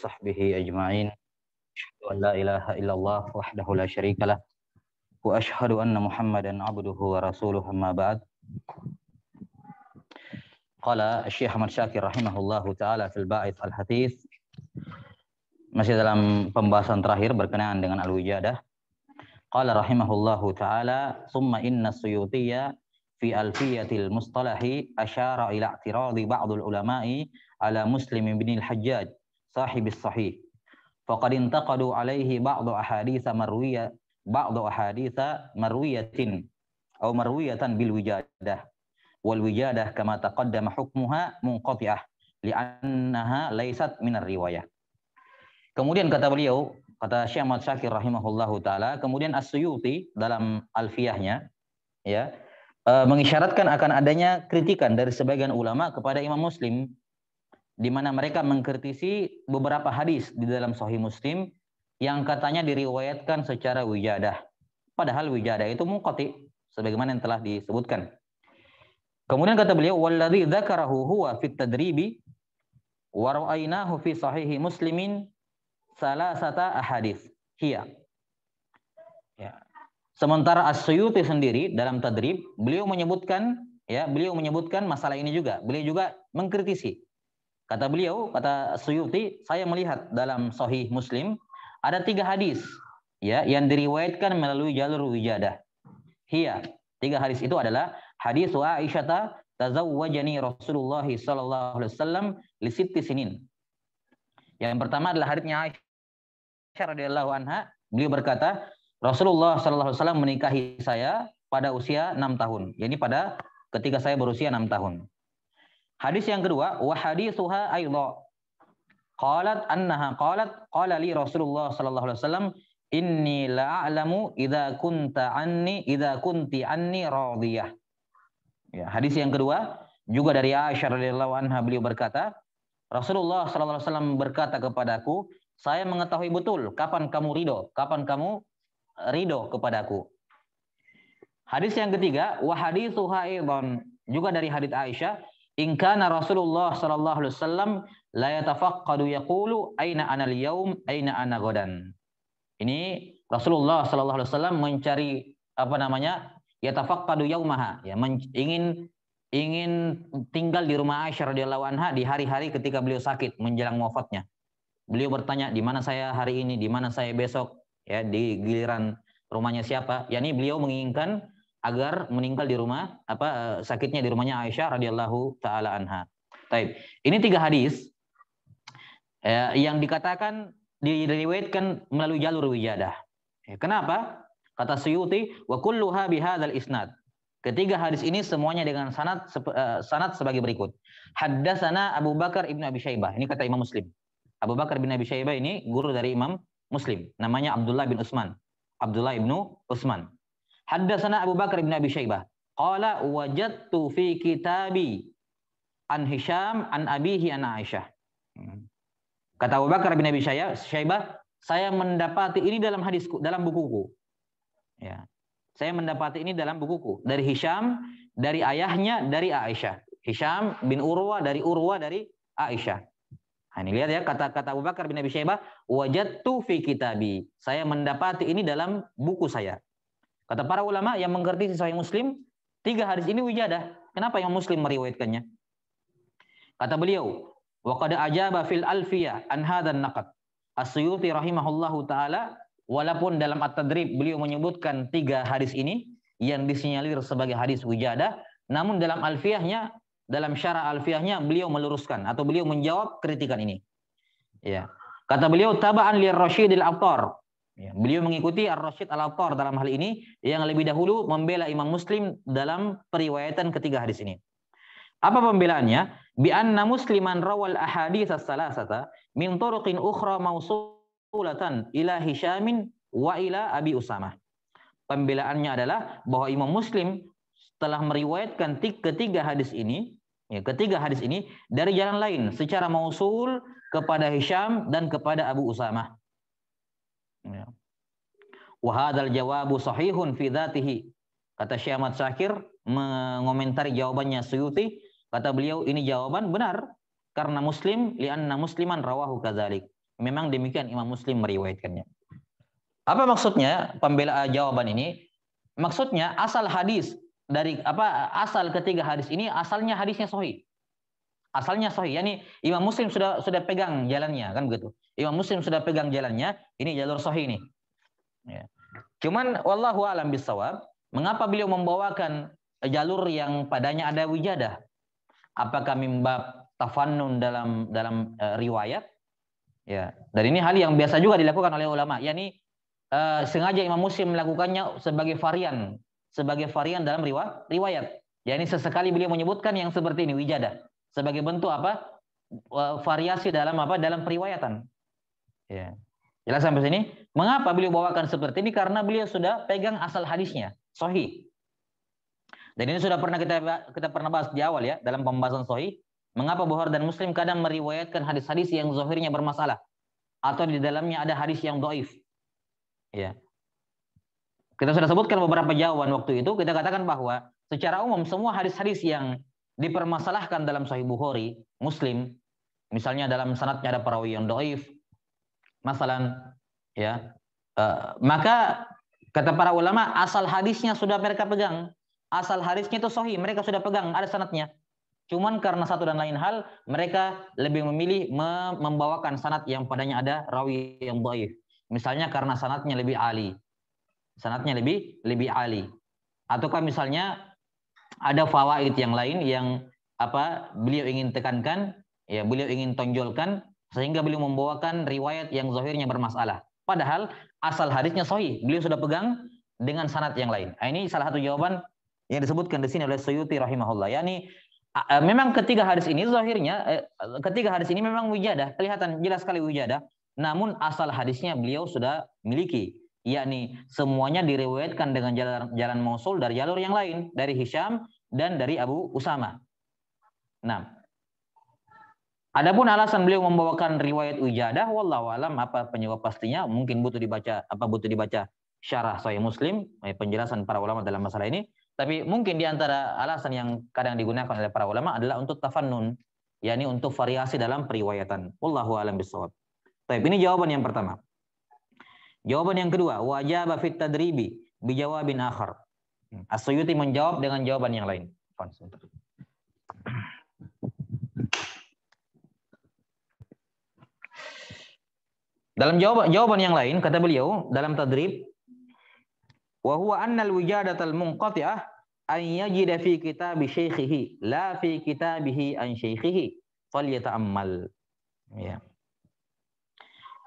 sahbihi ajma'in. Asyhadu an la ilaha illallah wahdahu la syarika lah. Wa asyhadu anna Muhammadan abduhu wa rasuluhu amma ba'd. Qala Syekh Ahmad Syakir rahimahullahu taala fil ba'ith al hadis masih dalam pembahasan terakhir berkenaan dengan al-wijadah. Qala rahimahullahu taala summa inna suyutiyya fi alfiyatil mustalahi asyara ila i'tiradi ba'd ulama'i ala muslim bin al-hajjaj sahibis sahih. Faqad intaqadu alaihi ba'du ahaditsa marwiyah ba'du ahaditsa marwiyatin atau marwiyatan bil wijadah. Wal wijadah kama taqaddama hukmuha munqati'ah li'annaha laysat Kemudian kata beliau, kata Syekh Ahmad Syakir rahimahullahu taala, kemudian As-Suyuti dalam alfiahnya ya eh, mengisyaratkan akan adanya kritikan dari sebagian ulama kepada Imam Muslim di mana mereka mengkritisi beberapa hadis di dalam Sahih Muslim yang katanya diriwayatkan secara wijadah. Padahal wijadah itu muqati sebagaimana yang telah disebutkan. Kemudian kata beliau walladzi dzakarahu huwa fit tadribi wa ra'ainahu fi sahihi muslimin salasata ahadits hiya. Ya. Sementara As-Suyuti sendiri dalam tadrib beliau menyebutkan ya beliau menyebutkan masalah ini juga. Beliau juga mengkritisi Kata beliau, kata Suyuti, saya melihat dalam Sahih Muslim ada tiga hadis ya yang diriwayatkan melalui jalur wijadah. Hiya, tiga hadis itu adalah hadis wa Aisyah tazawwajani Rasulullah sallallahu alaihi wasallam li sitti sinin. Yang pertama adalah hadisnya Aisyah radhiyallahu anha, beliau berkata, Rasulullah sallallahu alaihi wasallam menikahi saya pada usia enam tahun. Jadi pada ketika saya berusia enam tahun. Hadis yang kedua, wa hadisuha aidha. Qalat annaha qalat qala li Rasulullah sallallahu alaihi wasallam inni la'alamu idza kunta anni idza kunti anni radiyah. Ya, hadis yang kedua juga dari Aisyah radhiyallahu anha beliau berkata, Rasulullah sallallahu alaihi wasallam berkata kepadaku, saya mengetahui betul kapan kamu ridho, kapan kamu eh, ridho kepadaku. Hadis yang ketiga, wa haditsuha juga dari hadis Aisyah, In kana Rasulullah sallallahu alaihi wasallam la yatafaqqadu yaqulu aina ana al yawm aina ana ghadan. Ini Rasulullah sallallahu alaihi wasallam mencari apa namanya? yatafaqqadu yaumaha, ya ingin ingin tinggal di rumah Aisyah radhiyallahu anha di hari-hari ketika beliau sakit menjelang wafatnya. Beliau bertanya, "Di mana saya hari ini? Di mana saya besok?" Ya, di giliran rumahnya siapa? Yani beliau menginginkan agar meninggal di rumah apa eh, sakitnya di rumahnya Aisyah radhiyallahu taala anha. Taib. Ini tiga hadis eh, yang dikatakan diriwayatkan melalui jalur wijadah. Ya, kenapa? Kata Suyuti, wa kulluha bihadzal isnad. Ketiga hadis ini semuanya dengan sanad eh, sanad sebagai berikut. Haddatsana Abu Bakar Ibnu Abi Syaibah. Ini kata Imam Muslim. Abu Bakar bin Abi Syaibah ini guru dari Imam Muslim. Namanya Abdullah bin Utsman. Abdullah ibnu Utsman. Haddatsana Abu Bakar bin Abi Syaibah. Qala wajadtu fi kitabi an Hisham an abihi an Aisyah. Hmm. Kata Abu Bakar bin Abi Syaibah, saya mendapati ini dalam hadisku, dalam bukuku. Ya. Saya mendapati ini dalam bukuku dari Hisham, dari ayahnya, dari Aisyah. Hisham bin Urwa dari Urwa dari Aisyah. Nah, ini lihat ya kata-kata Abu Bakar bin Abi Syaibah, wajadtu fi kitabi. Saya mendapati ini dalam buku saya. Kata para ulama yang mengerti sesuai Muslim, tiga hadis ini wijadah. Kenapa yang Muslim meriwayatkannya? Kata beliau, wa qad ajaba fil alfiyah an hadzal naqad. As-Suyuti rahimahullahu taala walaupun dalam At-Tadrib beliau menyebutkan tiga hadis ini yang disinyalir sebagai hadis wijadah, namun dalam alfiyahnya dalam syarah alfiyahnya beliau meluruskan atau beliau menjawab kritikan ini. Ya. Kata beliau taba'an li Rashidil Abtar Ya, beliau mengikuti Ar-Rasyid al Attar dalam hal ini yang lebih dahulu membela Imam Muslim dalam periwayatan ketiga hadis ini. Apa pembelaannya? Bi anna musliman rawal ahadits as-salasata min turuqin ukhra mausulatan ila Hisyamin wa ila Abi Usamah. Pembelaannya adalah bahwa Imam Muslim telah meriwayatkan ketiga hadis ini, ya, ketiga hadis ini dari jalan lain secara mausul kepada Hisham dan kepada Abu Usamah Ya. Wahadal jawabu sahihun fi dhatihi. Kata Syekh Ahmad Syakir mengomentari jawabannya Suyuti, kata beliau ini jawaban benar karena Muslim lianna musliman rawahu kadzalik. Memang demikian Imam Muslim meriwayatkannya. Apa maksudnya pembela jawaban ini? Maksudnya asal hadis dari apa asal ketiga hadis ini asalnya hadisnya sahih asalnya sahih yani Imam Muslim sudah sudah pegang jalannya kan begitu Imam Muslim sudah pegang jalannya ini jalur sahih ini ya. cuman wallahu alam bisawab mengapa beliau membawakan jalur yang padanya ada wijadah apakah mimbab tafannun dalam dalam uh, riwayat ya dan ini hal yang biasa juga dilakukan oleh ulama yakni uh, eh, sengaja Imam Muslim melakukannya sebagai varian sebagai varian dalam riwayat Ya ini sesekali beliau menyebutkan yang seperti ini wijadah sebagai bentuk apa variasi dalam apa dalam periwayatan. Ya. Jelas sampai sini? Mengapa beliau bawakan seperti ini? Karena beliau sudah pegang asal hadisnya, sohi. Dan ini sudah pernah kita kita pernah bahas di awal ya dalam pembahasan sohi. Mengapa Bukhari dan Muslim kadang meriwayatkan hadis-hadis yang zohirnya bermasalah atau di dalamnya ada hadis yang doif. Ya. Kita sudah sebutkan beberapa jawaban waktu itu. Kita katakan bahwa secara umum semua hadis-hadis yang dipermasalahkan dalam Sahih Bukhari, Muslim, misalnya dalam sanatnya ada perawi yang doif, masalan, ya, uh, maka kata para ulama asal hadisnya sudah mereka pegang, asal hadisnya itu Sahih, mereka sudah pegang, ada sanatnya. Cuman karena satu dan lain hal, mereka lebih memilih membawakan sanat yang padanya ada rawi yang doif. Misalnya karena sanatnya lebih ali, sanatnya lebih lebih ali ataukah misalnya ada fawaid yang lain yang apa beliau ingin tekankan, ya beliau ingin tonjolkan sehingga beliau membawakan riwayat yang zahirnya bermasalah. Padahal asal hadisnya sahih, beliau sudah pegang dengan sanad yang lain. Nah, ini salah satu jawaban yang disebutkan di sini oleh Suyuti rahimahullah. yakni memang ketiga hadis ini zahirnya eh, ketiga hadis ini memang wijadah, kelihatan jelas sekali wijadah, namun asal hadisnya beliau sudah miliki yakni semuanya diriwayatkan dengan jalan, jalan Mosul dari jalur yang lain, dari Hisham dan dari Abu Usama. Nah, Adapun alasan beliau membawakan riwayat Ujadah, wallahu alam apa penyebab pastinya mungkin butuh dibaca apa butuh dibaca syarah Sahih Muslim, eh, penjelasan para ulama dalam masalah ini. Tapi mungkin di antara alasan yang kadang digunakan oleh para ulama adalah untuk tafannun, yakni untuk variasi dalam periwayatan. Wallahu alam bisawab. Tapi ini jawaban yang pertama. Jawaban yang kedua, wajah bafit tadribi bin akhar. Hmm. Asyuyuti menjawab dengan jawaban yang lain. Dalam jawaban, jawaban yang lain kata beliau dalam tadrib wa huwa anna al-wijadatal munqati'ah an yajida fi kitab syaikhihi la fi kitabihi an syaikhihi falyata'ammal. Ya.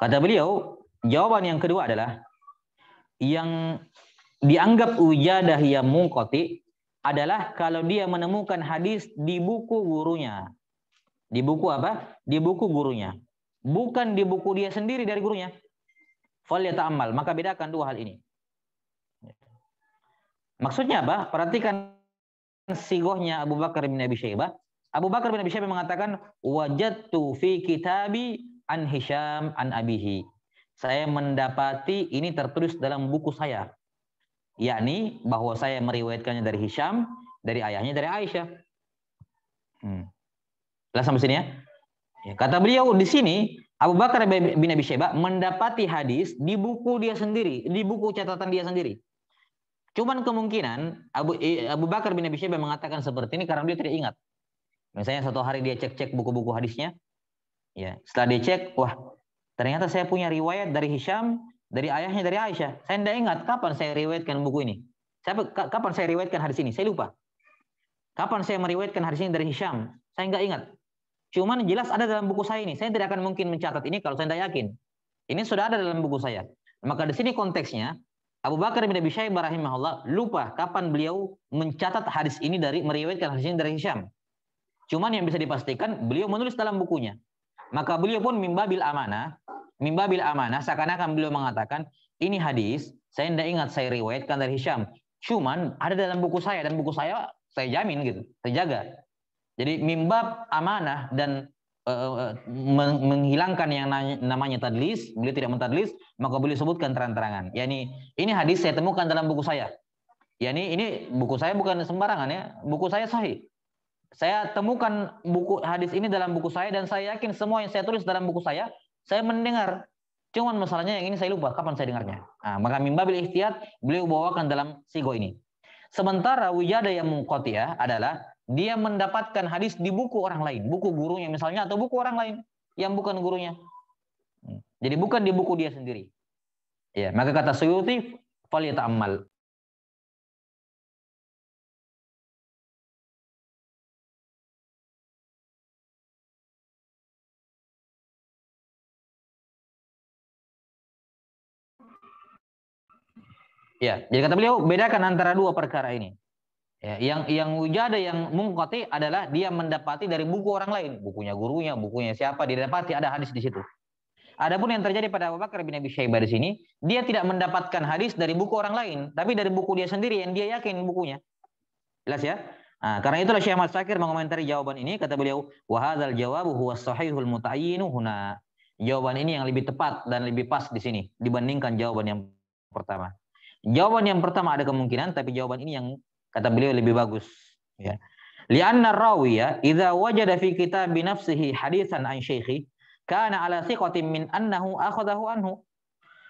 Kata beliau Jawaban yang kedua adalah yang dianggap ujadah yang mungkoti adalah kalau dia menemukan hadis di buku gurunya. Di buku apa? Di buku gurunya. Bukan di buku dia sendiri dari gurunya. amal, Maka bedakan dua hal ini. Maksudnya apa? Perhatikan sigohnya Abu Bakar bin Abi Syaibah. Abu Bakar bin Abi Syaibah mengatakan, wajatu fi kitabi an Hisham an Abihi saya mendapati ini tertulis dalam buku saya. Yakni bahwa saya meriwayatkannya dari Hisham, dari ayahnya, dari Aisyah. Hmm. Lihat sampai sini ya? ya? Kata beliau di sini, Abu Bakar bin Abi Sheba mendapati hadis di buku dia sendiri, di buku catatan dia sendiri. Cuman kemungkinan Abu, eh, Abu Bakar bin Abi Sheba mengatakan seperti ini karena dia tidak ingat. Misalnya satu hari dia cek-cek buku-buku hadisnya, ya setelah dicek, wah Ternyata saya punya riwayat dari Hisham, dari ayahnya dari Aisyah. Saya tidak ingat kapan saya riwayatkan buku ini. Saya, kapan saya riwayatkan hadis ini? Saya lupa. Kapan saya meriwayatkan hadis ini dari Hisham? Saya nggak ingat. Cuman jelas ada dalam buku saya ini. Saya tidak akan mungkin mencatat ini kalau saya tidak yakin. Ini sudah ada dalam buku saya. Maka di sini konteksnya Abu Bakar bin Abi Syaib rahimahullah lupa kapan beliau mencatat hadis ini dari meriwayatkan hadis ini dari Hisham. Cuman yang bisa dipastikan beliau menulis dalam bukunya. Maka beliau pun mimbabil amanah, mimbabil amanah seakan-akan beliau mengatakan, ini hadis, saya tidak ingat saya riwayatkan dari Hisham. Cuman ada dalam buku saya dan buku saya saya jamin gitu, saya jaga. Jadi mimbab amanah dan eh, eh, eh, menghilangkan yang namanya tadlis, beliau tidak mentadlis, maka beliau sebutkan terang-terangan. Yani ini hadis saya temukan dalam buku saya. Yani ini buku saya bukan sembarangan ya, buku saya sahih. Saya temukan buku hadis ini dalam buku saya dan saya yakin semua yang saya tulis dalam buku saya, saya mendengar. Cuman masalahnya yang ini saya lupa kapan saya dengarnya. Nah, maka bil ihtiyat beliau bawakan dalam sigo ini. Sementara wijada yang mengkoti ya adalah dia mendapatkan hadis di buku orang lain, buku gurunya misalnya atau buku orang lain yang bukan gurunya. Hmm, jadi bukan di buku dia sendiri. Ya, maka kata Suyuti, amal. Ya, jadi kata beliau bedakan antara dua perkara ini. Ya, yang yang ada yang mengkoti adalah dia mendapati dari buku orang lain, bukunya gurunya, bukunya siapa, dia dapati ada hadis di situ. Adapun yang terjadi pada Abu Bakar bin Abi Syaibah di sini, dia tidak mendapatkan hadis dari buku orang lain, tapi dari buku dia sendiri yang dia yakin bukunya. Jelas ya? Nah, karena itulah Syekh Ahmad Sakir mengomentari jawaban ini kata beliau, "Wa hadzal jawabu huwa sahihul mutayyinu huna." Jawaban ini yang lebih tepat dan lebih pas di sini dibandingkan jawaban yang pertama. Jawaban yang pertama ada kemungkinan, tapi jawaban ini yang kata beliau lebih bagus. Ya. Lianna rawi ya, idza wajada fi kitab nafsihi hadisan an syekhi, kana ala thiqatin min annahu akhadahu anhu.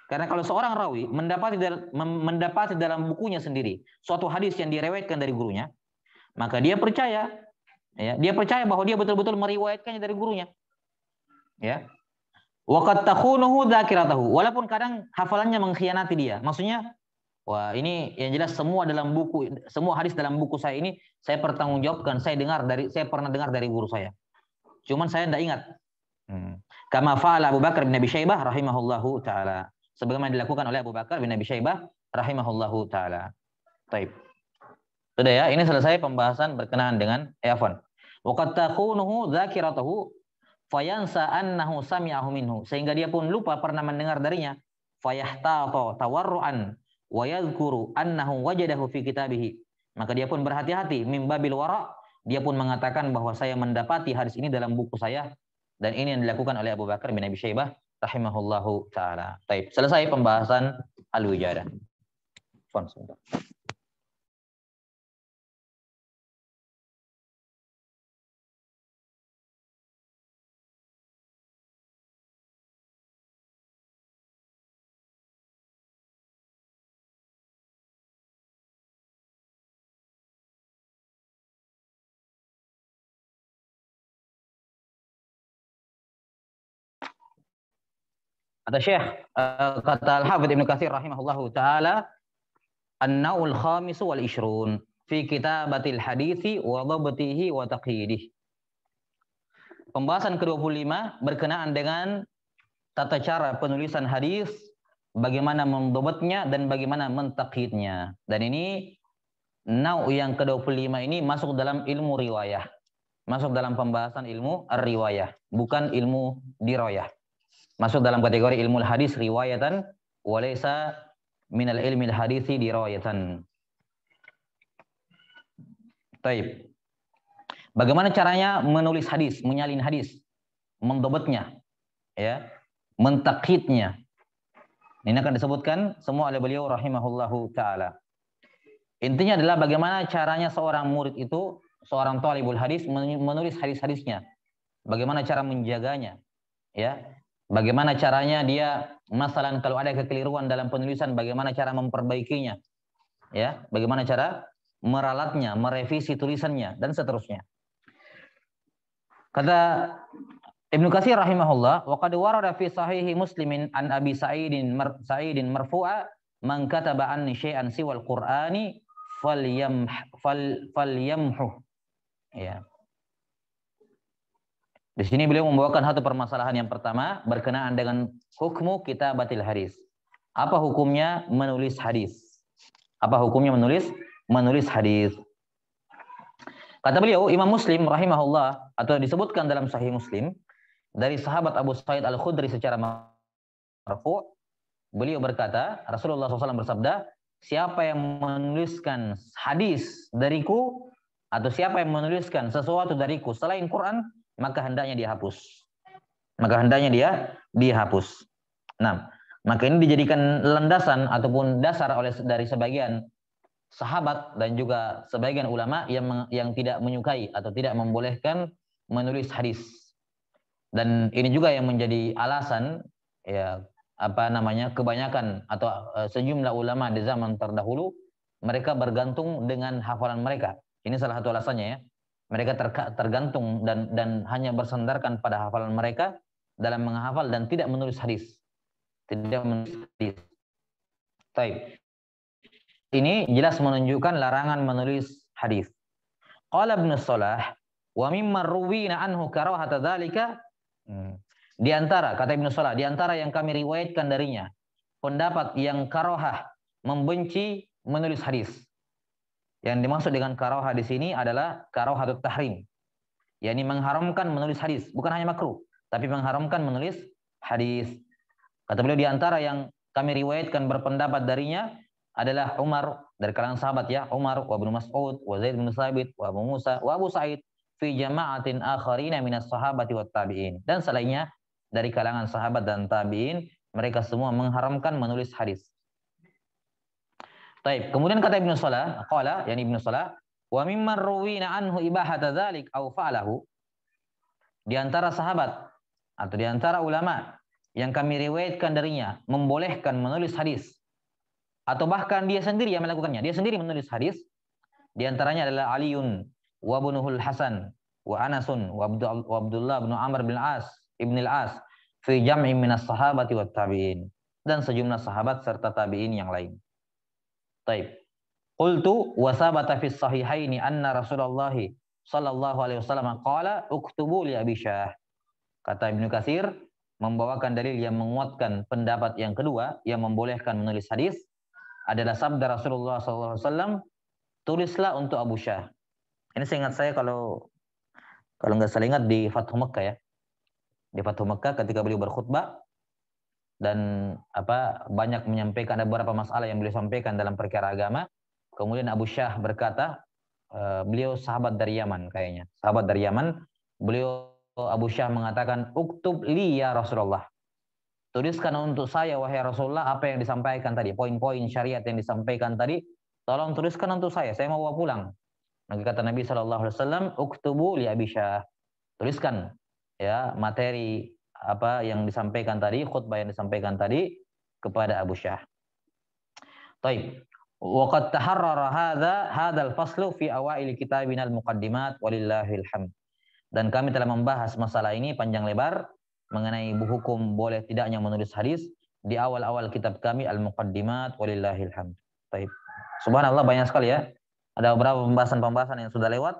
Karena kalau seorang rawi mendapati dalam, mendapati dalam bukunya sendiri suatu hadis yang direwetkan dari gurunya, maka dia percaya ya, dia percaya bahwa dia betul-betul meriwayatkannya dari gurunya. Ya. Waqad takhunuhu dzakiratahu, walaupun kadang hafalannya mengkhianati dia. Maksudnya Wah, ini yang jelas semua dalam buku, semua hadis dalam buku saya ini saya pertanggungjawabkan. Saya dengar dari, saya pernah dengar dari guru saya. Cuman saya tidak ingat. Hmm. Kama faala Abu Bakar bin Abi Syaibah rahimahullahu taala. Sebagaimana dilakukan oleh Abu Bakar bin Abi Syaibah rahimahullahu taala. Taib. Sudah ya, ini selesai pembahasan berkenaan dengan eh, Afan. Waqad takhunuhu dzakiratuhu fayansa annahu sami'ahu minhu. Sehingga dia pun lupa pernah mendengar darinya. Fayahtata tawarru'an wa yadhkuru annahu wajadahu fi kitabihi. Maka dia pun berhati-hati bil wara, dia pun mengatakan bahwa saya mendapati hadis ini dalam buku saya dan ini yang dilakukan oleh Abu Bakar bin Abi Syaibah rahimahullahu taala. Baik, selesai pembahasan al-wijadah. Fon sebentar. Kata Syekh, eh, kata Al-Hafidh Ibn Kathir rahimahullahu ta'ala, An-na'ul khamisu wal ishrun fi kitabatil hadithi wa dhabtihi wa taqidih. Pembahasan ke-25 berkenaan dengan tata cara penulisan hadis, bagaimana mendobatnya dan bagaimana mentakidnya. Dan ini nau yang ke-25 ini masuk dalam ilmu riwayah. Masuk dalam pembahasan ilmu riwayah, bukan ilmu diroyah masuk dalam kategori ilmu hadis riwayatan walaysa minal ilmi hadisi dirayatan. Taib. Bagaimana caranya menulis hadis, menyalin hadis, mendobatnya, ya, mentakitnya. Ini akan disebutkan semua oleh beliau rahimahullahu taala. Intinya adalah bagaimana caranya seorang murid itu, seorang talibul hadis menulis hadis-hadisnya. Bagaimana cara menjaganya, ya, Bagaimana caranya dia, masalah kalau ada kekeliruan dalam penulisan, bagaimana cara memperbaikinya, ya, bagaimana cara meralatnya, merevisi tulisannya, dan seterusnya. Kata Ibnu Katsir rahimahullah, wa qad warada fi sahihi Muslimin an Abi Sa'idin mar, Sa'idin marfu'a man kataba an syai'an siwal Qur'ani falyamh fal, falyamhu. Ya. Di sini beliau membawakan satu permasalahan yang pertama berkenaan dengan hukum kita batil hadis. Apa hukumnya menulis hadis? Apa hukumnya menulis menulis hadis? Kata beliau Imam Muslim rahimahullah atau disebutkan dalam Sahih Muslim dari sahabat Abu Sa'id Al-Khudri secara marfu beliau berkata Rasulullah SAW bersabda siapa yang menuliskan hadis dariku atau siapa yang menuliskan sesuatu dariku selain Quran maka hendaknya dihapus. Maka hendaknya dia dihapus. Nah, maka ini dijadikan landasan ataupun dasar oleh dari sebagian sahabat dan juga sebagian ulama yang yang tidak menyukai atau tidak membolehkan menulis hadis. Dan ini juga yang menjadi alasan ya apa namanya kebanyakan atau eh, sejumlah ulama di zaman terdahulu mereka bergantung dengan hafalan mereka. Ini salah satu alasannya ya. Mereka tergantung dan dan hanya bersandarkan pada hafalan mereka dalam menghafal dan tidak menulis hadis. Tidak menulis hadis. Taib. Ini jelas menunjukkan larangan menulis hadis. Qala Ibnu Salah wa mimma ruwina anhu karahata dzalika hmm. di antara kata Ibnu Salah di antara yang kami riwayatkan darinya pendapat yang karohah membenci menulis hadis yang dimaksud dengan karoha di sini adalah karohatut tahrim. yakni mengharamkan menulis hadis, bukan hanya makruh, tapi mengharamkan menulis hadis. Kata beliau di antara yang kami riwayatkan berpendapat darinya adalah Umar dari kalangan sahabat ya, Umar wa Ibnu Mas'ud wa Zaid bin Sabit wa Abu Musa wa Abu Sa'id fi jama'atin akharina minas sahabati wa tabi'in dan selainnya dari kalangan sahabat dan tabi'in mereka semua mengharamkan menulis hadis. Taib. Kemudian kata Ibnu Salah, qala yani Ibnu Salah, wa mimman ruwina anhu ibahata dzalik au fa'alahu. Di antara sahabat atau di antara ulama yang kami riwayatkan darinya membolehkan menulis hadis atau bahkan dia sendiri yang melakukannya. Dia sendiri menulis hadis. Di antaranya adalah Aliun wa Bunuhul Hasan wa Anasun wa Abdullah bin Amr bin As ibn al-As fi jam'i minas sahabati wat tabi'in dan sejumlah sahabat serta tabi'in yang lain. Taib. Qultu wa sabata fi sahihaini anna Rasulullah sallallahu alaihi wasallam qala uktubu li Abi Syah. Kata Ibnu Katsir membawakan dalil yang menguatkan pendapat yang kedua yang membolehkan menulis hadis adalah sabda Rasulullah sallallahu alaihi wasallam tulislah untuk Abu Syah. Ini seingat saya kalau kalau nggak salah ingat di Fathu Mekkah ya. Di Fathu Mekkah ketika beliau berkhutbah dan apa banyak menyampaikan ada beberapa masalah yang beliau sampaikan dalam perkara agama. Kemudian Abu Syah berkata, uh, beliau sahabat dari Yaman kayaknya. Sahabat dari Yaman, beliau Abu Syah mengatakan, "Uktub li ya Rasulullah." Tuliskan untuk saya wahai Rasulullah apa yang disampaikan tadi, poin-poin syariat yang disampaikan tadi, tolong tuliskan untuk saya, saya mau bawa pulang. Maka kata Nabi sallallahu alaihi wasallam, "Uktubu li Abi Syah." Tuliskan ya materi apa yang disampaikan tadi, khutbah yang disampaikan tadi kepada Abu Syah. Taib. Waqad taharrara hadza hadzal faslu fi awail kitabina al-muqaddimat walillahil hamd. Dan kami telah membahas masalah ini panjang lebar mengenai hukum boleh tidaknya menulis hadis di awal-awal kitab kami al-muqaddimat walillahil hamd. Taib. Subhanallah banyak sekali ya. Ada beberapa pembahasan-pembahasan yang sudah lewat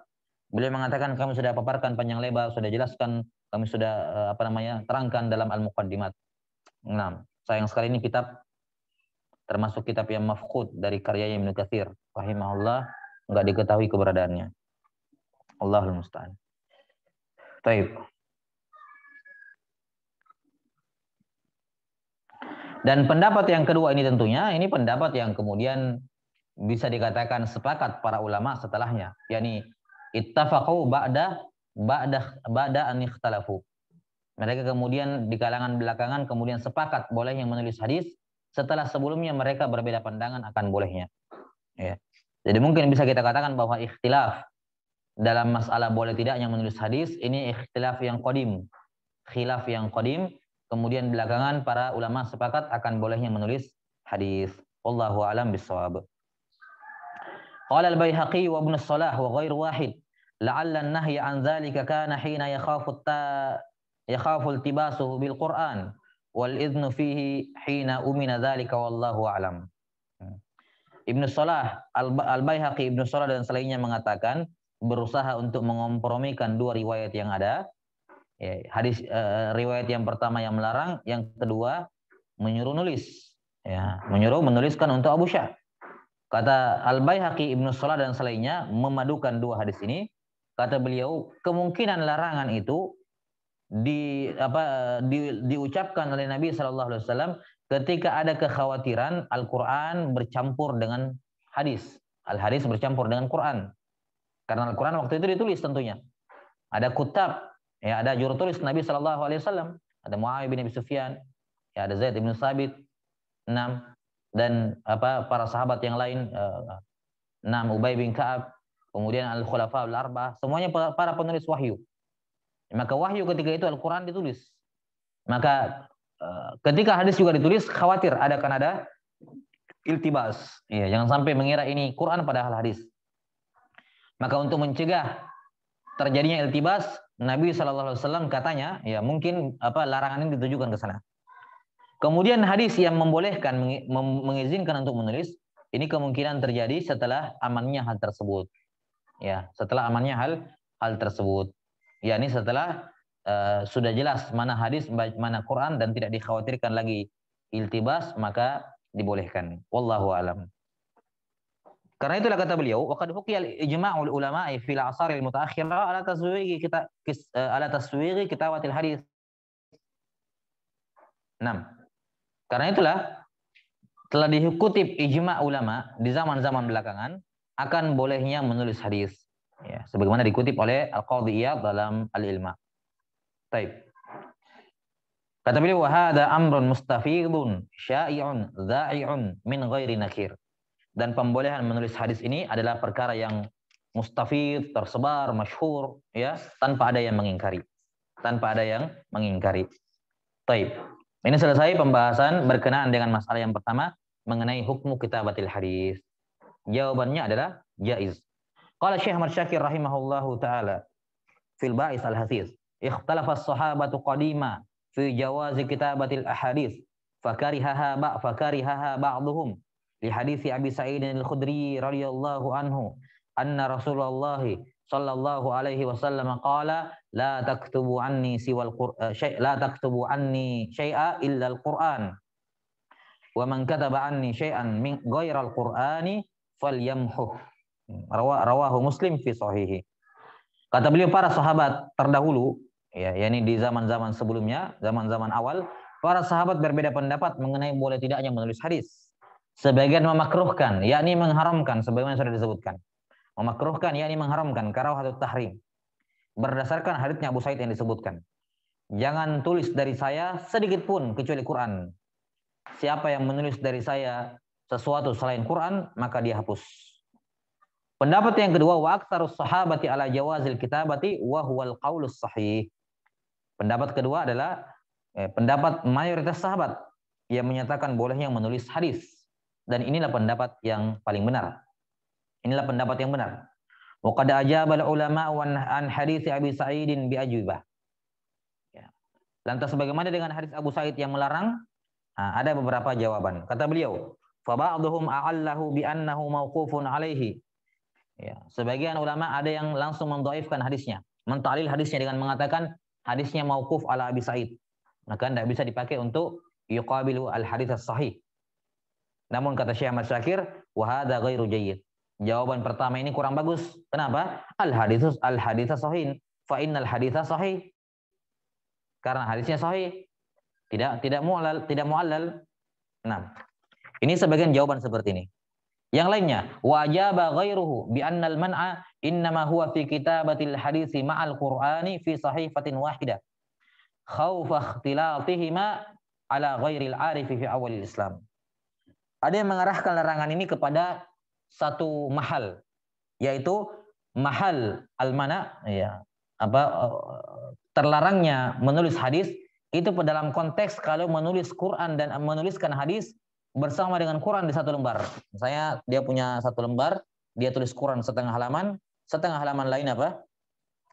Beliau mengatakan kami sudah paparkan panjang lebar, sudah jelaskan, kami sudah eh, apa namanya terangkan dalam Al-Muqaddimat. Nah, sayang sekali ini kitab termasuk kitab yang mafkud dari karya Ibnu Katsir rahimahullah nggak diketahui keberadaannya. Allahul musta'an. Taib. Dan pendapat yang kedua ini tentunya ini pendapat yang kemudian bisa dikatakan sepakat para ulama setelahnya, yakni ittafaqu ba'da ba'da ba'da an ikhtalafu. Mereka kemudian di kalangan belakangan kemudian sepakat boleh yang menulis hadis setelah sebelumnya mereka berbeda pandangan akan bolehnya. Ya. Jadi mungkin bisa kita katakan bahwa ikhtilaf dalam masalah boleh tidak yang menulis hadis ini ikhtilaf yang kodim, khilaf yang kodim. Kemudian belakangan para ulama sepakat akan bolehnya menulis hadis. Wallahu alam bisawab. قال البيهقي وابن الصلاح وغير واحد لعل النهي عن ذلك كان حين يخاف التا يخاف التباسه بالقرآن والإذن فيه حين أمن ذلك والله أعلم ابن الصلاح البيهقي ابن الصلاح Salah dan selainnya mengatakan berusaha untuk mengompromikan dua riwayat yang ada. Ya, hadis uh, riwayat yang pertama yang melarang, yang kedua menyuruh nulis. Ya, menyuruh menuliskan untuk Abu Syah. Kata al baihaqi Ibnu Salah dan selainnya memadukan dua hadis ini. Kata beliau, kemungkinan larangan itu di apa di, diucapkan oleh Nabi saw ketika ada kekhawatiran Al-Qur'an bercampur dengan hadis. Al-hadis bercampur dengan Quran. Karena Al-Quran waktu itu ditulis tentunya. Ada kutab, ya ada juru tulis Nabi saw ada Muawiyah bin Abi Sufyan, ya ada Zaid bin Sabit. Enam dan apa para sahabat yang lain uh, Ubay bin Ka'ab, kemudian Al-Khulafa Al-Arba, semuanya para penulis wahyu. Maka wahyu ketika itu Al-Qur'an ditulis. Maka eh, ketika hadis juga ditulis, khawatir ada kan ada iltibas. Ya, jangan sampai mengira ini Quran padahal hadis. Maka untuk mencegah terjadinya iltibas, Nabi saw katanya, ya mungkin apa larangan ini ditujukan ke sana. Kemudian hadis yang membolehkan mengizinkan untuk menulis ini kemungkinan terjadi setelah amannya hal tersebut. Ya, setelah amannya hal hal tersebut. Ya, ini setelah uh, sudah jelas mana hadis mana Quran dan tidak dikhawatirkan lagi iltibas maka dibolehkan. Wallahu alam. Karena itulah kata beliau, waqad huqiya ijma'ul ulama'i fil asar al mutaakhirah ala taswiri kita eh, ala taswiri kitabatil hadis. 6. Karena itulah telah dikutip ijma ulama di zaman-zaman belakangan akan bolehnya menulis hadis. Ya, sebagaimana dikutip oleh Al-Qadhiyah dalam Al-Ilma. Baik. Kata beliau, "Wahada amrun mustafidun syai'un dha'i'un min ghairi nakir." Dan pembolehan menulis hadis ini adalah perkara yang mustafid, tersebar, masyhur, ya, tanpa ada yang mengingkari. Tanpa ada yang mengingkari. Taib. Ini selesai pembahasan berkenaan dengan masalah yang pertama mengenai hukum kitabatil hadis. Jawabannya adalah jaiz. Qala Syekh Ahmad Syakir rahimahullahu taala fil ba'is al hadis. Ikhtalafa as-sahabatu qadima fi jawazi kitabatil ahadis fakarihaha ba fakarihaha ba'dhum li hadis Abi Sa'id al-Khudri radhiyallahu anhu anna Rasulullah sallallahu alaihi wasallam qala la taktubu anni siwal qur'an eh, syai la taktubu anni syai'a illa al-Qur'an. Wa man kataba anni syai'an min al Qur'ani falyamhu. Rawahu Muslim fi sahihi. Kata beliau para sahabat terdahulu ya yakni di zaman-zaman sebelumnya, zaman-zaman awal, para sahabat berbeda pendapat mengenai boleh tidaknya menulis hadis. Sebagian memakruhkan, yakni mengharamkan sebagaimana sudah disebutkan. Memakruhkan yakni mengharamkan karena tahrim berdasarkan haditsnya Abu Said yang disebutkan. Jangan tulis dari saya sedikit pun kecuali Quran. Siapa yang menulis dari saya sesuatu selain Quran, maka dia hapus. Pendapat yang kedua, wa aktsarus sahabati ala jawazil kitabati wa huwal qaulus sahih. Pendapat kedua adalah eh, pendapat mayoritas sahabat yang menyatakan bolehnya menulis hadis dan inilah pendapat yang paling benar. Inilah pendapat yang benar. Wakad aja bala ulama an hadis Abi Sa'idin bi Ya. Lantas bagaimana dengan hadis Abu Sa'id yang melarang? Nah, ada beberapa jawaban. Kata beliau, "Faba ba'dhum a'allahu bi annahu mauqufun alaihi. Ya, sebagian ulama ada yang langsung mendoifkan hadisnya, mentalil hadisnya dengan mengatakan hadisnya mauquf ala Abi Sa'id. Maka tidak bisa dipakai untuk yuqabilu al hadis sahih. Namun kata Syekh Ahmad Syakir, wa hadza ghairu jayyid. Jawaban pertama ini kurang bagus. Kenapa? Al hadits al hadits sahih. Fa innal haditsa sahih. Karena hadisnya sahih. Tidak tidak mualal, tidak mualal. Nah. Ini sebagian jawaban seperti ini. Yang lainnya, wajaba ghairuhu bi annal man'a innama huwa fi kitabatil hadisi ma'al qur'ani fi sahifatin wahidah. Khaufa ikhtilatihima ala ghairil arifi fi awal Islam. Ada yang mengarahkan larangan ini kepada satu mahal yaitu mahal almana ya apa eh, terlarangnya menulis hadis itu dalam konteks kalau menulis Quran dan menuliskan hadis bersama dengan Quran di satu lembar. saya dia punya satu lembar, dia tulis Quran setengah halaman, setengah halaman lain apa?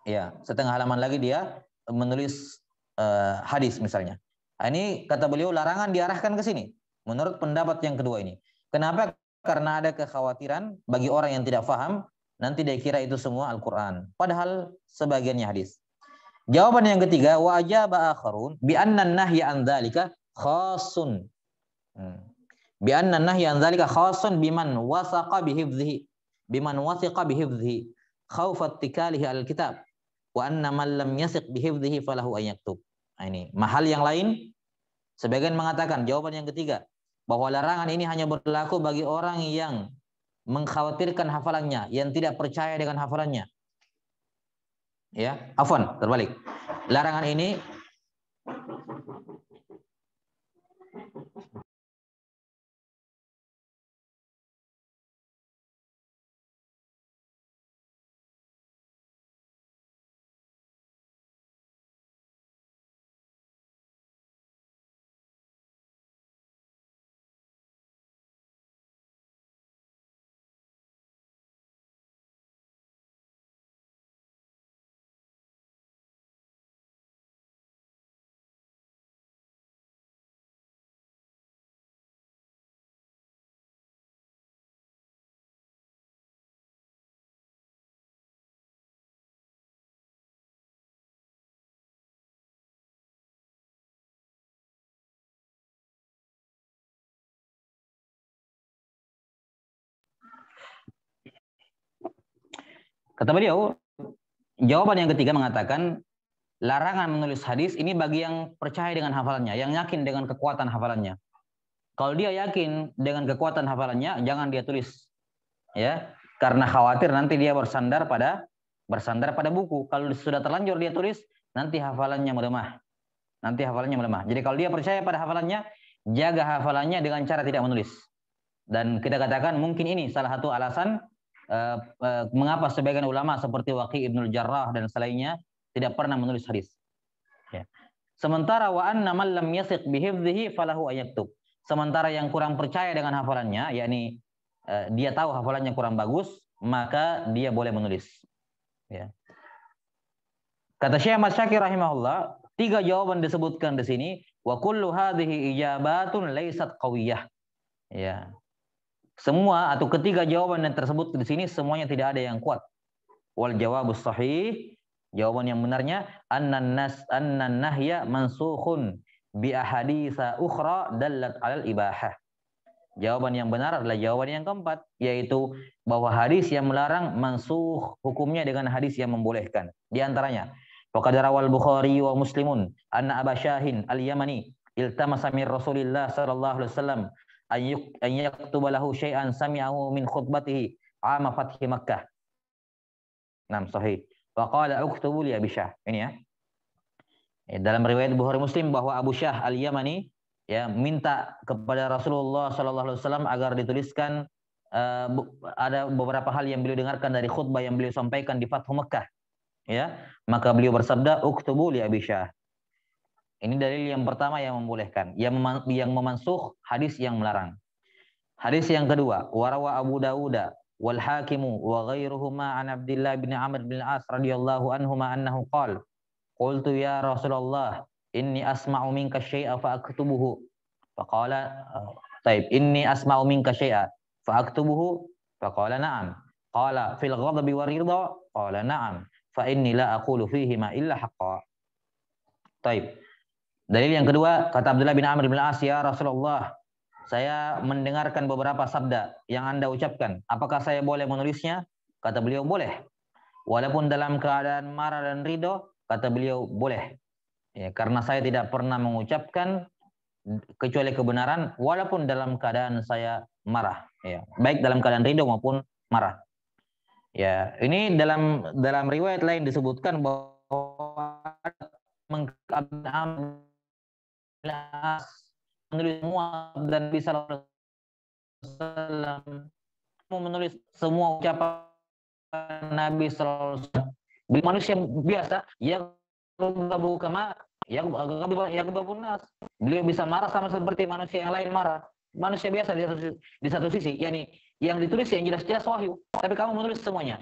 Ya, setengah halaman lagi dia menulis uh, hadis misalnya. Nah, ini kata beliau larangan diarahkan ke sini. Menurut pendapat yang kedua ini. Kenapa? karena ada kekhawatiran bagi orang yang tidak faham nanti dia kira itu semua Al-Qur'an padahal sebagiannya hadis. Jawaban yang ketiga wa ajaba akharun bi anna nahya an dzalika khassun. Hmm. Bi anna nahya an dzalika khassun biman wasaqa bihifdhihi biman wasiqa bihifdhihi khaufa ittikalihi al-kitab wa anna man lam yasiq hifdhihi falahu an yaktub. Nah, ini mahal yang lain sebagian mengatakan jawaban yang ketiga bahwa larangan ini hanya berlaku bagi orang yang mengkhawatirkan hafalannya, yang tidak percaya dengan hafalannya. Ya, afwan, terbalik. Larangan ini Kata beliau, jawaban yang ketiga mengatakan larangan menulis hadis ini bagi yang percaya dengan hafalannya, yang yakin dengan kekuatan hafalannya. Kalau dia yakin dengan kekuatan hafalannya, jangan dia tulis. Ya, karena khawatir nanti dia bersandar pada bersandar pada buku. Kalau sudah terlanjur dia tulis, nanti hafalannya melemah. Nanti hafalannya melemah. Jadi kalau dia percaya pada hafalannya, jaga hafalannya dengan cara tidak menulis. Dan kita katakan mungkin ini salah satu alasan uh, uh, mengapa sebagian ulama seperti Waqi Ibnu Jarrah dan selainnya tidak pernah menulis hadis. Ya. Sementara wa anna man lam yasiq falahu ayaktub. Sementara yang kurang percaya dengan hafalannya, yakni uh, dia tahu hafalannya kurang bagus, maka dia boleh menulis. Ya. Kata Syekh Ahmad Syakir rahimahullah, tiga jawaban disebutkan di sini, wa kullu hadhihi ijabatun laysat qawiyah. Ya. Semua atau ketiga jawaban yang tersebut di sini semuanya tidak ada yang kuat. Wal jawabus sahih, jawaban yang benarnya annan nas annan nahya mansukhun bi ahaditsa ukhra dallat alal ibahah. Jawaban yang benar adalah jawaban yang keempat, yaitu bahwa hadis yang melarang mansuh hukumnya dengan hadis yang membolehkan. Di antaranya, Faqad rawal Bukhari wa Muslimun anna Aba al-Yamani iltamasa min Rasulillah sallallahu alaihi wasallam lahu syai'an sami'ahu min khutbatihi ama Makkah. sahih. Wa qala uktubu Ini ya. Eh, dalam riwayat Bukhari Muslim bahwa Abu Syah Al-Yamani ya minta kepada Rasulullah sallallahu alaihi wasallam agar dituliskan uh, ada beberapa hal yang beliau dengarkan dari khutbah yang beliau sampaikan di Fathu Makkah. Ya, maka beliau bersabda uktubul ya Abi Syah. Ini dalil yang pertama yang membolehkan, yang yang memansuh hadis yang melarang. Hadis yang kedua, warawa Abu Dawud wal Hakim wa ghairuhuma an Abdullah bin Amr bin As radhiyallahu anhuma annahu qala Qultu ya Rasulullah inni asma'u minka syai'a fa aktubuhu. Faqala taib inni asma'u minka syai'a fa aktubuhu. Faqala na'am. Qala fil ghadabi wa ridha. Qala na'am. Fa inni la aqulu fihi ma illa haqqan. Taib. Dalil yang kedua, kata Abdullah bin Amr bin As, ya Rasulullah, saya mendengarkan beberapa sabda yang Anda ucapkan. Apakah saya boleh menulisnya? Kata beliau, boleh. Walaupun dalam keadaan marah dan ridho, kata beliau, boleh. Ya, karena saya tidak pernah mengucapkan kecuali kebenaran, walaupun dalam keadaan saya marah. Ya, baik dalam keadaan ridho maupun marah. Ya, ini dalam dalam riwayat lain disebutkan bahwa menulis semua dan bisa kamu menulis semua ucapan Nabi Sallallahu Alaihi manusia biasa, ya babu kama, yang ya, ya nas. Beliau bisa marah sama seperti manusia yang lain marah. Manusia biasa di satu, di satu sisi, yakni yang ditulis yang jelas-jelas wahyu, tapi kamu menulis semuanya.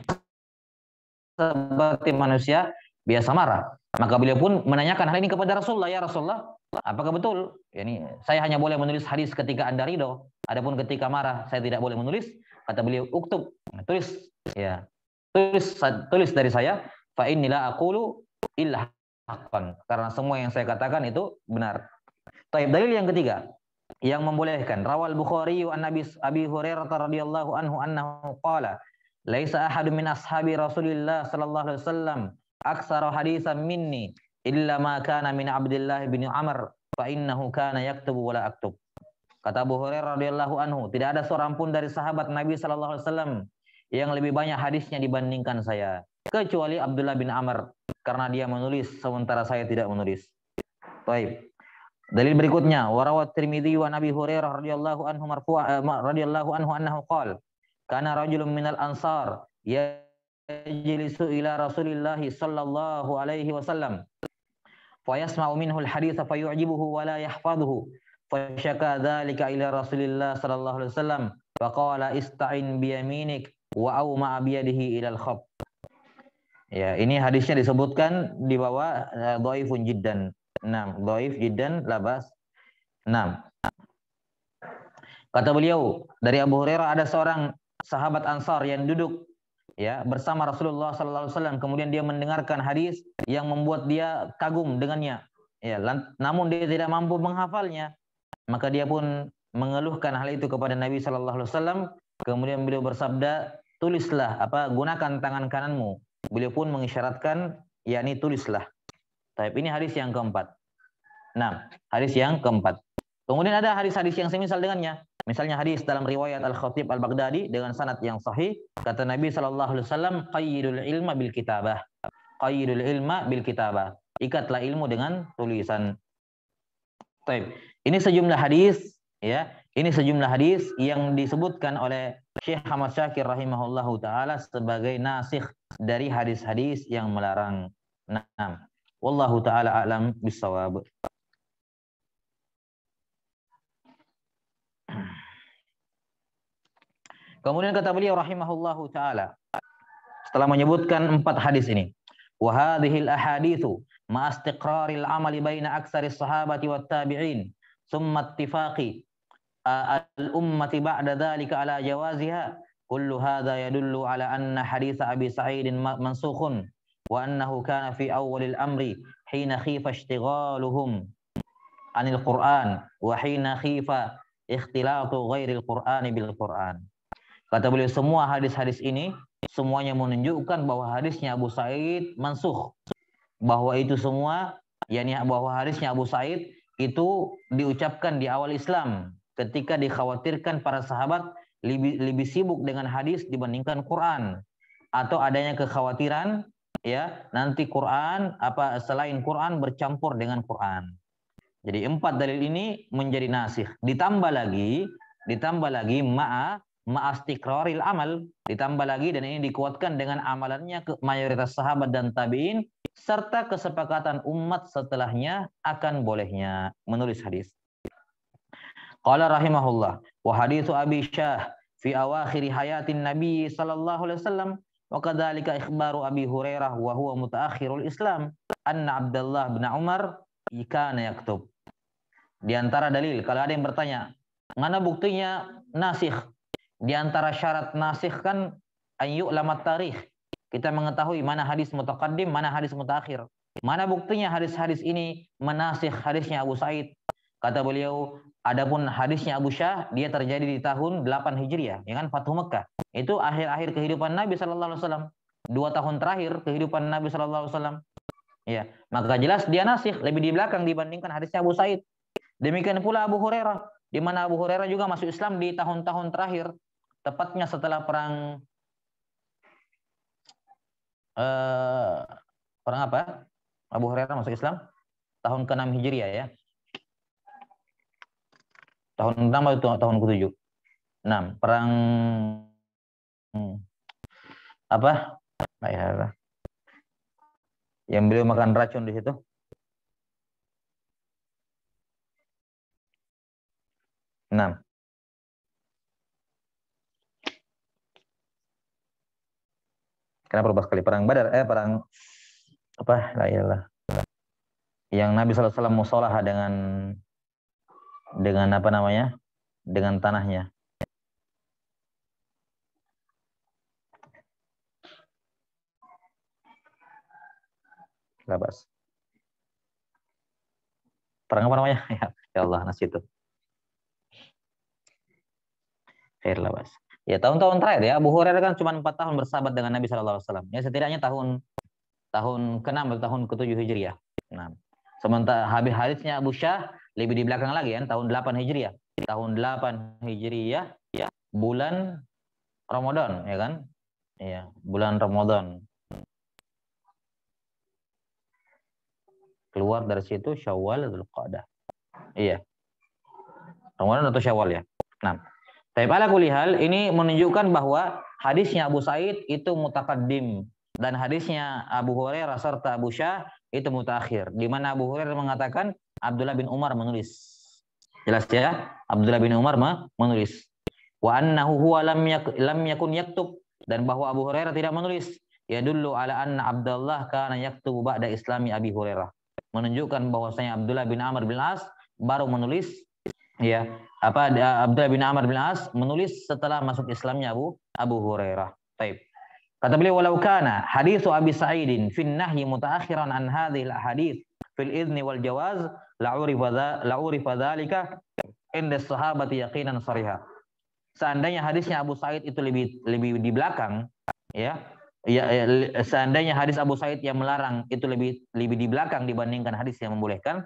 Seperti manusia biasa marah. Maka beliau pun menanyakan hal ini kepada Rasulullah, ya Rasulullah, Apakah betul? Ini saya hanya boleh menulis hadis ketika Anda ridho. Adapun ketika marah saya tidak boleh menulis. Kata beliau, "Uktub." Nah, tulis ya. Tulis tulis dari saya, fa inilah aqulu illa Karena semua yang saya katakan itu benar. Taib dalil yang ketiga yang membolehkan rawal Bukhari an Nabi Abi Hurairah radhiyallahu anhu annahu qala laisa ahadu min ashabi Rasulillah sallallahu alaihi wasallam aksara hadisan minni illa ma kana min Abdullah bin Amr fa innahu kana yaktubu wa la aktub. Kata Abu Hurairah radhiyallahu anhu, tidak ada seorang pun dari sahabat Nabi sallallahu alaihi wasallam yang lebih banyak hadisnya dibandingkan saya, kecuali Abdullah bin Amr karena dia menulis sementara saya tidak menulis. Baik. Dalil berikutnya, warawat Tirmidzi wa Nabi Hurairah radhiyallahu anhu marfu' eh, radhiyallahu anhu annahu qala kana rajulun minal ansar ya yajlisu ila Rasulillah sallallahu alaihi wasallam فيسمع منه الحديث فيعجبه ولا يحفظه فشكى ذلك إلى رسول الله صلى الله عليه وسلم فقال استعن بيمينك وأومع بيده إلى الخط Ya, ini hadisnya disebutkan di bawah eh, dhaifun jiddan. Naam, Dhaif jiddan labas. Naam. Kata beliau, dari Abu Hurairah ada seorang sahabat Ansar yang duduk ya bersama Rasulullah sallallahu alaihi wasallam kemudian dia mendengarkan hadis yang membuat dia kagum dengannya ya namun dia tidak mampu menghafalnya maka dia pun mengeluhkan hal itu kepada Nabi sallallahu alaihi wasallam kemudian beliau bersabda tulislah apa gunakan tangan kananmu beliau pun mengisyaratkan yakni tulislah Tapi ini hadis yang keempat. Nah, hadis yang keempat. Kemudian ada hadis-hadis yang semisal dengannya. Misalnya hadis dalam riwayat Al-Khatib Al-Baghdadi dengan sanad yang sahih, kata Nabi sallallahu alaihi wasallam, "Qayyidul ilma bil kitabah." Qayyidul ilma bil kitabah. Ikatlah ilmu dengan tulisan. Baik. Ini sejumlah hadis ya, ini sejumlah hadis yang disebutkan oleh Syekh Ahmad Syakir rahimahullahu taala sebagai nasikh dari hadis-hadis yang melarang. Nah, wallahu taala alam bisawab. Kemudian kata beliau rahimahullahu taala setelah menyebutkan empat hadis ini. Wa hadhil ahaditsu ma istiqraril amali baina aktsari sahabati wat tabi'in thumma ittifaqi al ummati ba'da dhalika ala jawaziha kullu hadha yadullu ala anna hadits Abi Sa'id mansukhun wa annahu kana fi awwalil amri hina khifa ishtighaluhum anil Qur'an wa hina khifa ikhtilatu ghairil Qur'ani bil Qur'an. Kata beliau semua hadis-hadis ini semuanya menunjukkan bahwa hadisnya Abu Said mansuh. Bahwa itu semua yakni bahwa hadisnya Abu Said itu diucapkan di awal Islam ketika dikhawatirkan para sahabat lebih, lebih sibuk dengan hadis dibandingkan Quran atau adanya kekhawatiran ya nanti Quran apa selain Quran bercampur dengan Quran. Jadi empat dalil ini menjadi nasih. Ditambah lagi ditambah lagi ma'a ma'astikraril amal ditambah lagi dan ini dikuatkan dengan amalannya ke mayoritas sahabat dan tabiin serta kesepakatan umat setelahnya akan bolehnya menulis hadis. Qala rahimahullah wa hadithu Abi Syah fi awakhir hayatin Nabi sallallahu alaihi wasallam wa kadzalika ikhbaru Abi Hurairah wa huwa mutaakhirul Islam anna Abdullah bin Umar ikana yaktub. Di antara dalil kalau ada yang bertanya, mana buktinya nasikh di antara syarat nasikh kan ayyuk lamat tarikh. Kita mengetahui mana hadis mutaqaddim, mana hadis mutakhir. Mana buktinya hadis-hadis ini menasikh hadisnya Abu Said? Kata beliau, adapun hadisnya Abu Syah, dia terjadi di tahun 8 Hijriah, ya kan Fatuh Mekah. Itu akhir-akhir kehidupan Nabi sallallahu alaihi wasallam. Dua tahun terakhir kehidupan Nabi sallallahu alaihi wasallam. Ya, maka jelas dia nasikh lebih di belakang dibandingkan hadisnya Abu Said. Demikian pula Abu Hurairah, di mana Abu Hurairah juga masuk Islam di tahun-tahun terakhir tepatnya setelah perang eh, perang apa? Abu Hurairah masuk Islam tahun ke-6 Hijriah ya. Tahun 6 atau tahun ke-7? 6. Perang apa? apa? Yang beliau makan racun di situ. Enam. Kenapa berubah sekali? Perang Badar, eh perang apa? Lah iyalah. Yang Nabi SAW Mu'solah dengan dengan apa namanya? Dengan tanahnya. Labas. Perang apa namanya? Ya, Allah, nasi itu. Khair labas. Ya tahun-tahun terakhir ya Abu Hurairah kan cuma empat tahun bersahabat dengan Nabi Shallallahu Alaihi Wasallam. Ya setidaknya tahun tahun ke-6 atau tahun ketujuh 7 Hijriah. Nah, sementara habis hadisnya Abu Syah lebih di belakang lagi ya tahun delapan Hijriah. Tahun delapan Hijriah ya bulan Ramadan ya kan? Iya, bulan Ramadan. Keluar dari situ Syawal Dzulqa'dah. Iya. Ramadan atau Syawal ya. Nah, tapi pada kulihal ini menunjukkan bahwa hadisnya Abu Said itu mutakaddim dan hadisnya Abu Hurairah serta Abu Syah itu mutakhir. Di mana Abu Hurairah mengatakan Abdullah bin Umar menulis. Jelas ya? Abdullah bin Umar menulis. Wa annahu huwa lam, yak, lam yakun yaktub dan bahwa Abu Hurairah tidak menulis. Ya dulu ala anna Abdullah kana yaktubu ba'da islami Abi Hurairah. Menunjukkan bahwasanya Abdullah bin Amr bin As baru menulis ya apa eh, Abdullah bin Amr bin As menulis setelah masuk Islamnya Abu Abu Hurairah. Taib. Kata beliau walau kana hadis Abi Sa'idin fil nahyi mutaakhiran an hadhil hadis fil idni wal jawaz la'urifa la'urifa dzalika inda sahabati yaqinan sariha. Seandainya hadisnya Abu Sa'id itu lebih lebih di belakang ya, ya, ya seandainya hadis Abu Sa'id yang melarang itu lebih lebih di belakang dibandingkan hadis yang membolehkan,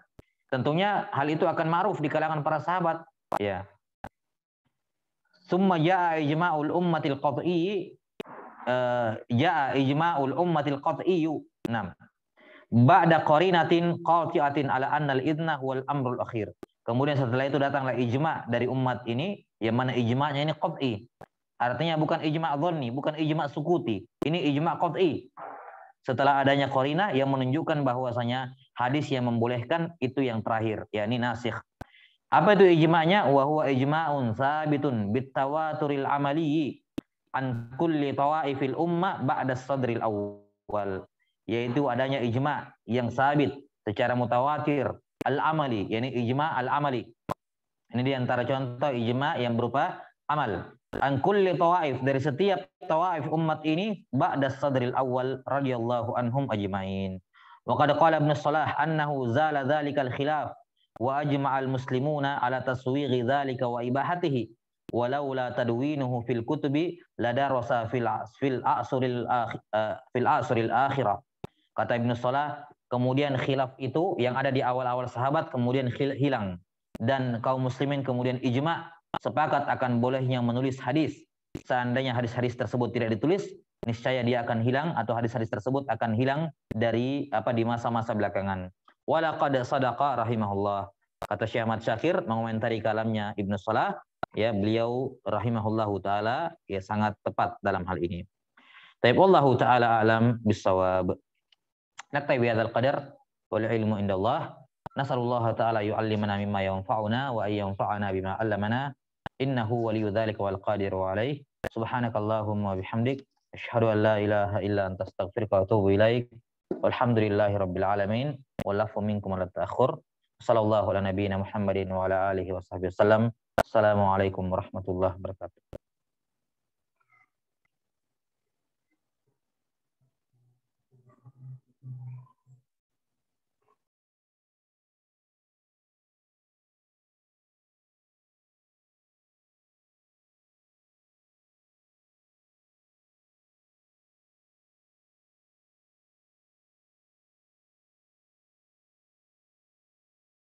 tentunya hal itu akan maruf di kalangan para sahabat ya summa ja'a ijma'ul ummatil qat'i eh, ja'a ijma'ul ummatil qat'i 6 ba'da qarinatin qati'atin ala anna al-idna wal amrul akhir kemudian setelah itu datanglah ijma' dari umat ini yang mana ijma'nya ini qat'i artinya bukan ijma' dhanni bukan ijma' sukuti ini ijma' qat'i setelah adanya korina yang menunjukkan bahwasanya hadis yang membolehkan itu yang terakhir yakni nasikh apa itu ijma'nya? Wa huwa ijma'un sabitun bitawaturil amali an kulli tawaifil umma ba'da sadril awal. Yaitu adanya ijma' yang sabit secara mutawatir al-amali, yakni ijma' al-amali. Ini di antara contoh ijma' yang berupa amal. An kulli tawaif dari setiap tawaif umat ini ba'da sadril awal radhiyallahu anhum ajmain. Wa qad qala Ibnu Salah annahu zala dzalikal khilaf wa ajma'al muslimuna ala taswighi dzalika wa ibahatihi walaula tadwinuhu fil kutubi ladarasa fil fil asril eh, fil asril akhirah kata Ibnu Salah kemudian khilaf itu yang ada di awal-awal sahabat kemudian hilang dan kaum muslimin kemudian ijma sepakat akan bolehnya menulis hadis seandainya hadis-hadis tersebut tidak ditulis niscaya dia akan hilang atau hadis-hadis tersebut akan hilang dari apa di masa-masa belakangan Walaqad sadaqa rahimahullah. Kata Syekh Ahmad Syakir mengomentari kalamnya Ibnu Salah, ya beliau rahimahullahu taala ya sangat tepat dalam hal ini. Taib Allah taala alam bisawab. Naktai bihadzal qadar wal ilmu indallah. Nasallallahu taala yu'allimana mimma yanfa'una wa ayyanfa'ana bima 'allamana. Innahu waliyyu dzalika wal qadiru 'alaihi. Subhanakallahumma wa bihamdik asyhadu an la ilaha illa anta astaghfiruka wa atubu ilaik. Rabbil alamin walafu minkum ala ta'khur. Sallallahu ala Muhammadin wa ala alihi wa sahbihi Assalamualaikum warahmatullahi wabarakatuh.